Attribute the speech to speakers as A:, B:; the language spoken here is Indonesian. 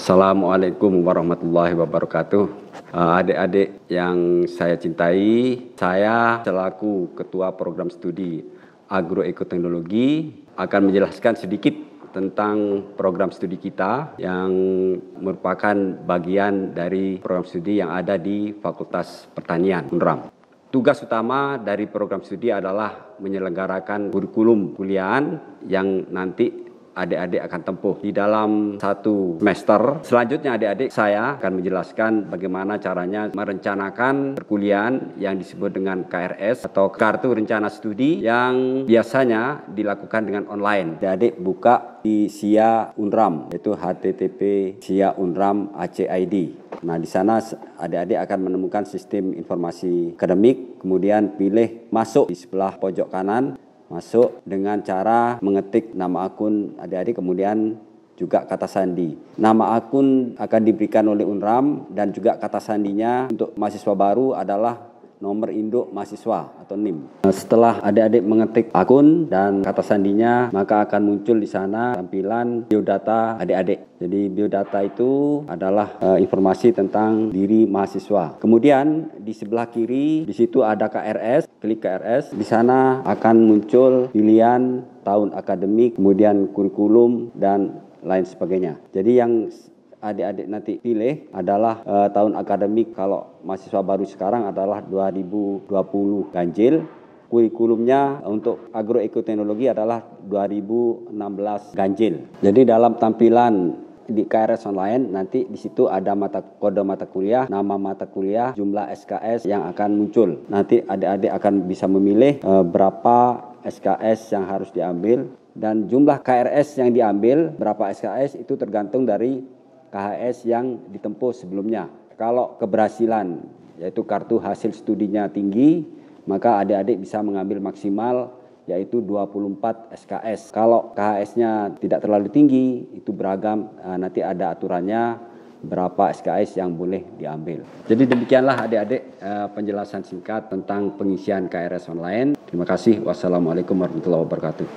A: Assalamualaikum warahmatullahi wabarakatuh. Uh, adik-adik yang saya cintai, saya selaku Ketua Program Studi Agroekoteknologi akan menjelaskan sedikit tentang program studi kita yang merupakan bagian dari program studi yang ada di Fakultas Pertanian UNRAM. Tugas utama dari program studi adalah menyelenggarakan kurikulum kuliahan yang nanti adik-adik akan tempuh di dalam satu semester. Selanjutnya adik-adik saya akan menjelaskan bagaimana caranya merencanakan perkuliahan yang disebut dengan KRS atau Kartu Rencana Studi yang biasanya dilakukan dengan online. Adik-adik buka di SIA UNRAM yaitu http SIA UNRAM ACID. Nah, di sana adik-adik akan menemukan sistem informasi akademik, kemudian pilih masuk di sebelah pojok kanan masuk dengan cara mengetik nama akun adik-adik kemudian juga kata sandi. Nama akun akan diberikan oleh Unram dan juga kata sandinya untuk mahasiswa baru adalah nomor induk mahasiswa atau NIM. Nah, setelah adik-adik mengetik akun dan kata sandinya, maka akan muncul di sana tampilan biodata adik-adik. Jadi biodata itu adalah e, informasi tentang diri mahasiswa. Kemudian di sebelah kiri di situ ada KRS, klik KRS. Di sana akan muncul pilihan tahun akademik, kemudian kurikulum dan lain sebagainya. Jadi yang adik-adik nanti pilih adalah uh, tahun akademik kalau mahasiswa baru sekarang adalah 2020 ganjil kurikulumnya untuk agroekoteknologi adalah 2016 ganjil. Jadi dalam tampilan di KRS online nanti di situ ada mata kode mata kuliah, nama mata kuliah, jumlah SKS yang akan muncul. Nanti adik-adik akan bisa memilih e, berapa SKS yang harus diambil dan jumlah KRS yang diambil berapa SKS itu tergantung dari KHS yang ditempuh sebelumnya. Kalau keberhasilan yaitu kartu hasil studinya tinggi, maka adik-adik bisa mengambil maksimal yaitu 24 SKS. Kalau KHS-nya tidak terlalu tinggi, itu beragam eh, nanti ada aturannya berapa SKS yang boleh diambil. Jadi demikianlah adik-adik eh, penjelasan singkat tentang pengisian KRS online. Terima kasih. Wassalamualaikum warahmatullahi wabarakatuh.